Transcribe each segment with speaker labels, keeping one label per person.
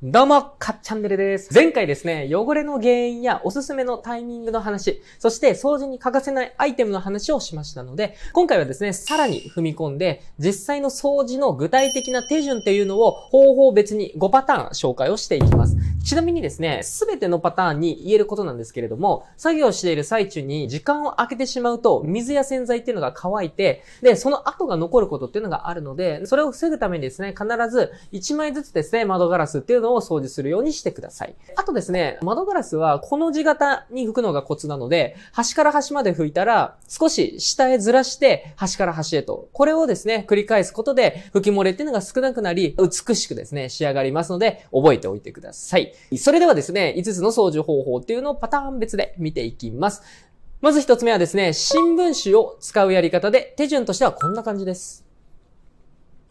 Speaker 1: どうも、かっチャンネルです。前回ですね、汚れの原因やおすすめのタイミングの話、そして掃除に欠かせないアイテムの話をしましたので、今回はですね、さらに踏み込んで、実際の掃除の具体的な手順っていうのを方法別に5パターン紹介をしていきます。ちなみにですね、すべてのパターンに言えることなんですけれども、作業している最中に時間を空けてしまうと、水や洗剤っていうのが乾いて、で、その後が残ることっていうのがあるので、それを防ぐためにですね、必ず1枚ずつですね、窓ガラスっていうのをのを掃除するようにしてください。あとですね、窓ガラスはこの字型に拭くのがコツなので、端から端まで拭いたら、少し下へずらして、端から端へと。これをですね、繰り返すことで、拭き漏れっていうのが少なくなり、美しくですね、仕上がりますので、覚えておいてください。それではですね、5つの掃除方法っていうのをパターン別で見ていきます。まず1つ目はですね、新聞紙を使うやり方で、手順としてはこんな感じです。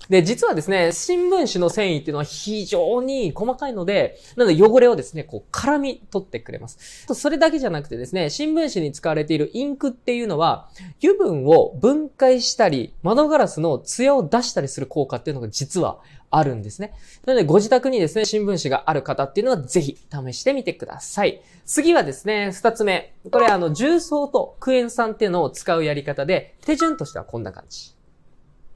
Speaker 1: で、実はですね、新聞紙の繊維っていうのは非常に細かいので、なので汚れをですね、こう絡み取ってくれます。それだけじゃなくてですね、新聞紙に使われているインクっていうのは、油分を分解したり、窓ガラスの艶を出したりする効果っていうのが実はあるんですね。なので、ご自宅にですね、新聞紙がある方っていうのは、ぜひ試してみてください。次はですね、二つ目。これ、あの、重曹とクエン酸っていうのを使うやり方で、手順としてはこんな感じ。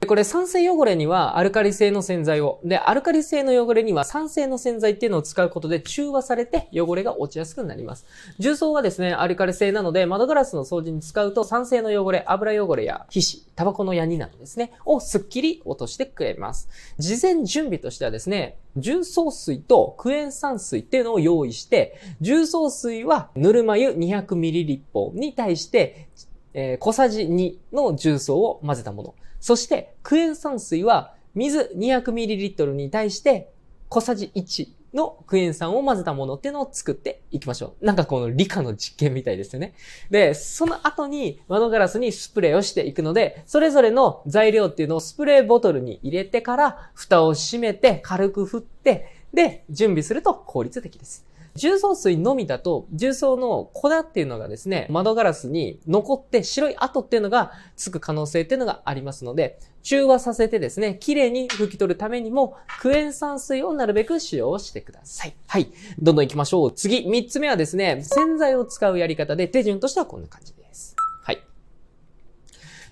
Speaker 1: これ酸性汚れにはアルカリ性の洗剤を、で、アルカリ性の汚れには酸性の洗剤っていうのを使うことで中和されて汚れが落ちやすくなります。重曹はですね、アルカリ性なので窓ガラスの掃除に使うと酸性の汚れ、油汚れや皮脂、タバコのヤニなどですね、をすっきり落としてくれます。事前準備としてはですね、重曹水とクエン酸水っていうのを用意して、重曹水はぬるま湯 200ml に対して、えー、小さじ2の重曹を混ぜたもの。そしてクエン酸水は水 200ml に対して小さじ1のクエン酸を混ぜたものっていうのを作っていきましょう。なんかこの理科の実験みたいですよね。で、その後に窓ガラスにスプレーをしていくので、それぞれの材料っていうのをスプレーボトルに入れてから、蓋を閉めて軽く振って、で、準備すると効率的です。重曹水のみだと、重曹の粉っていうのがですね、窓ガラスに残って白い跡っていうのがつく可能性っていうのがありますので、中和させてですね、綺麗に拭き取るためにも、クエン酸水をなるべく使用してください。はい。どんどん行きましょう。次、3つ目はですね、洗剤を使うやり方で、手順としてはこんな感じです。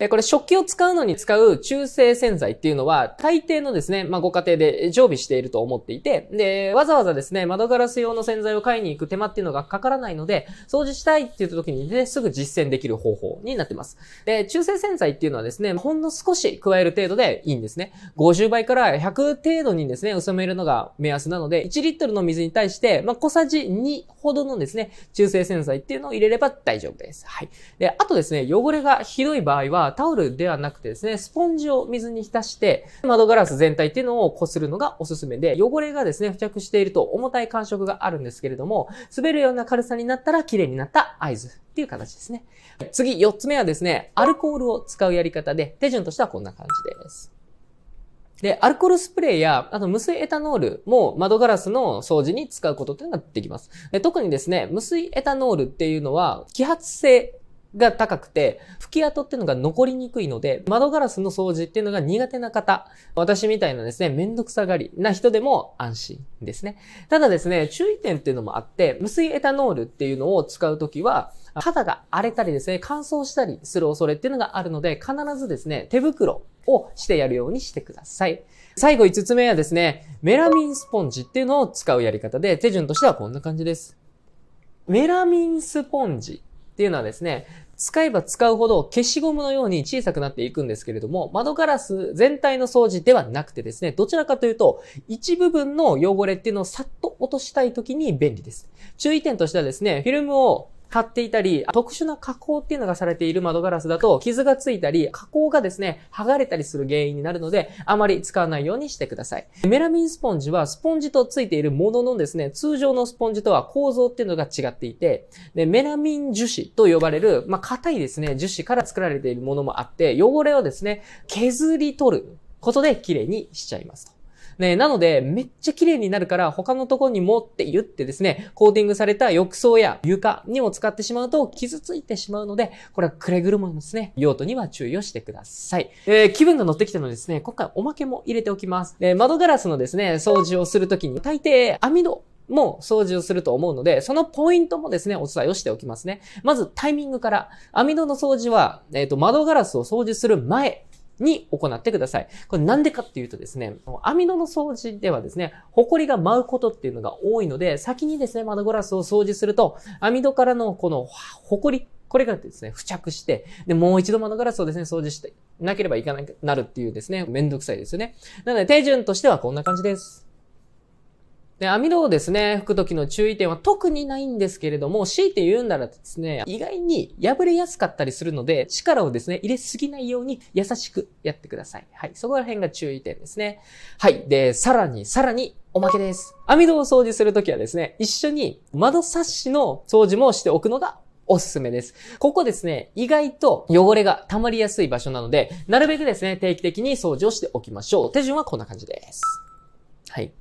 Speaker 1: えこれ食器を使うのに使う中性洗剤っていうのは、大抵のですね、まあ、ご家庭で常備していると思っていて、で、わざわざですね、窓ガラス用の洗剤を買いに行く手間っていうのがかからないので、掃除したいって言った時にね、すぐ実践できる方法になってます。で、中性洗剤っていうのはですね、ほんの少し加える程度でいいんですね。50倍から100程度にですね、薄めるのが目安なので、1リットルの水に対して、まあ、小さじ2ほどのですね、中性洗剤っていうのを入れれば大丈夫です。はい。で、あとですね、汚れがひどい場合は、タオルではなくてですね、スポンジを水に浸して、窓ガラス全体っていうのを擦るのがおすすめで、汚れがですね、付着していると重たい感触があるんですけれども、滑るような軽さになったら綺麗になった合図っていう形ですね。次、4つ目はですね、アルコールを使うやり方で、手順としてはこんな感じです。で、アルコールスプレーや、あと無水エタノールも窓ガラスの掃除に使うことっていうのができます。で特にですね、無水エタノールっていうのは、揮発性が高くて、吹き跡っていうのが残りにくいので、窓ガラスの掃除っていうのが苦手な方、私みたいなですね、めんどくさがりな人でも安心ですね。ただですね、注意点っていうのもあって、無水エタノールっていうのを使うときは、肌が荒れたりですね、乾燥したりする恐れっていうのがあるので、必ずですね、手袋をしてやるようにしてください。最後5つ目はですね、メラミンスポンジっていうのを使うやり方で、手順としてはこんな感じです。メラミンスポンジっていうのはですね、使えば使うほど消しゴムのように小さくなっていくんですけれども、窓ガラス全体の掃除ではなくてですね、どちらかというと、一部分の汚れっていうのをさっと落としたい時に便利です。注意点としてはですね、フィルムを貼っていたり、特殊な加工っていうのがされている窓ガラスだと、傷がついたり、加工がですね、剥がれたりする原因になるので、あまり使わないようにしてください。メラミンスポンジは、スポンジとついているもののですね、通常のスポンジとは構造っていうのが違っていて、でメラミン樹脂と呼ばれる、まあ、硬いですね、樹脂から作られているものもあって、汚れをですね、削り取ることで綺麗にしちゃいますと。ね、なので、めっちゃ綺麗になるから、他のところにもって言ってですね、コーティングされた浴槽や床にも使ってしまうと傷ついてしまうので、これはくれぐるもですね、用途には注意をしてください。えー、気分が乗ってきたのでですね、今回おまけも入れておきます。で、窓ガラスのですね、掃除をするときに、大抵網戸も掃除をすると思うので、そのポイントもですね、お伝えをしておきますね。まずタイミングから。網戸の掃除は、えっ、ー、と、窓ガラスを掃除する前に行ってください。これなんでかっていうとですね、網戸の掃除ではですね、リが舞うことっていうのが多いので、先にですね、窓ガラスを掃除すると、網戸からのこの埃、これがですね、付着して、で、もう一度窓ガラスをですね、掃除してなければいかなくなるっていうですね、めんどくさいですよね。なので、手順としてはこんな感じです。で、網戸をですね、拭く時の注意点は特にないんですけれども、強いて言うんならですね、意外に破れやすかったりするので、力をですね、入れすぎないように優しくやってください。はい。そこら辺が注意点ですね。はい。で、さらに、さらに、おまけです。網戸を掃除するときはですね、一緒に窓サッシの掃除もしておくのがおすすめです。ここですね、意外と汚れが溜まりやすい場所なので、なるべくですね、定期的に掃除をしておきましょう。手順はこんな感じです。はい。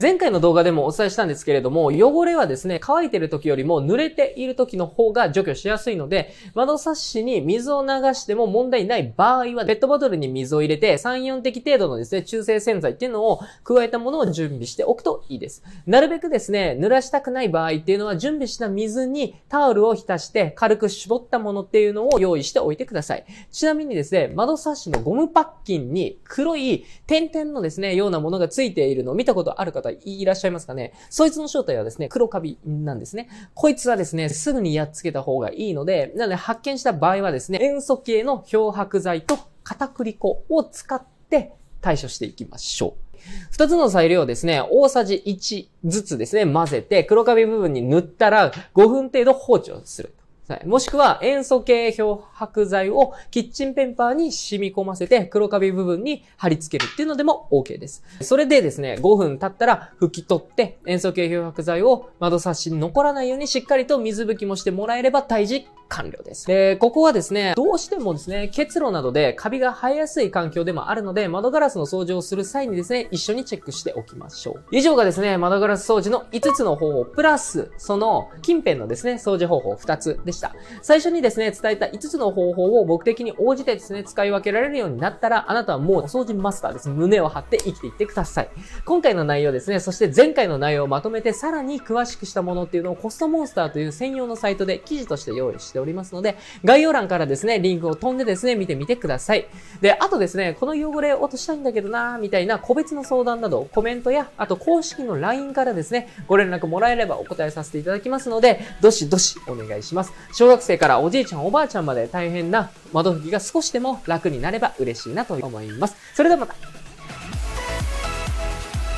Speaker 1: 前回の動画でもお伝えしたんですけれども、汚れはですね、乾いてる時よりも濡れている時の方が除去しやすいので、窓サッシに水を流しても問題ない場合は、ペットボトルに水を入れて、3、4滴程度のですね、中性洗剤っていうのを加えたものを準備しておくといいです。なるべくですね、濡らしたくない場合っていうのは、準備した水にタオルを浸して、軽く絞ったものっていうのを用意しておいてください。ちなみにですね、窓サッシのゴムパッキンに黒い点々のですね、ようなものがついているのを見たことある方いらっしゃいますかねそいつの正体はですね、黒カビなんですね。こいつはですね、すぐにやっつけた方がいいので、なので発見した場合はですね、塩素系の漂白剤と片栗粉を使って対処していきましょう。二つの材料をですね、大さじ1ずつですね、混ぜて、黒カビ部分に塗ったら、5分程度放置をする。はい。もしくは塩素系漂白剤をキッチンペンパーに染み込ませて黒カビ部分に貼り付けるっていうのでも OK です。それでですね、5分経ったら拭き取って塩素系漂白剤を窓差しに残らないようにしっかりと水拭きもしてもらえれば退治完了です。で、ここはですね、どうしてもですね、結露などでカビが生えやすい環境でもあるので、窓ガラスの掃除をする際にですね、一緒にチェックしておきましょう。以上がですね、窓ガラス掃除の5つの方法、プラス、その近辺のですね、掃除方法2つでした。最初にですね、伝えた5つの方法を目的に応じてですね、使い分けられるようになったら、あなたはもうお掃除マスターです。胸を張って生きていってください。今回の内容ですね、そして前回の内容をまとめてさらに詳しくしたものっていうのをコストモンスターという専用のサイトで記事として用意しておりますので、概要欄からですね、リンクを飛んでですね、見てみてください。で、あとですね、この汚れ落としたいんだけどなみたいな個別の相談など、コメントや、あと公式の LINE からですね、ご連絡もらえればお答えさせていただきますので、どしどしお願いします。小学生からおじいちゃんおばあちゃんまで大変な窓拭きが少しでも楽になれば嬉しいなと思います。それではまた。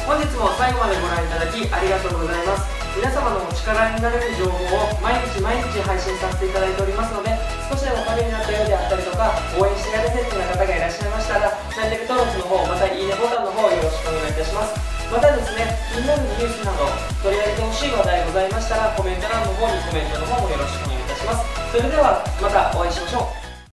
Speaker 1: 本日も最後までご覧いただきありがとうございます。皆様のお力になれる情報を毎日毎日配信させていただいておりますので少しでもためになったようであったりとか応援してやるぜってな方がいらっしゃいましたらチャンネル登録の方またいいねボタンの方よろしくお願いいたしますまたですね気になるニュースなど取り上げてほしい話題ございましたらコメント欄の方にコメントの方もよろしくお願いいたしますそれではまたお会いしましょう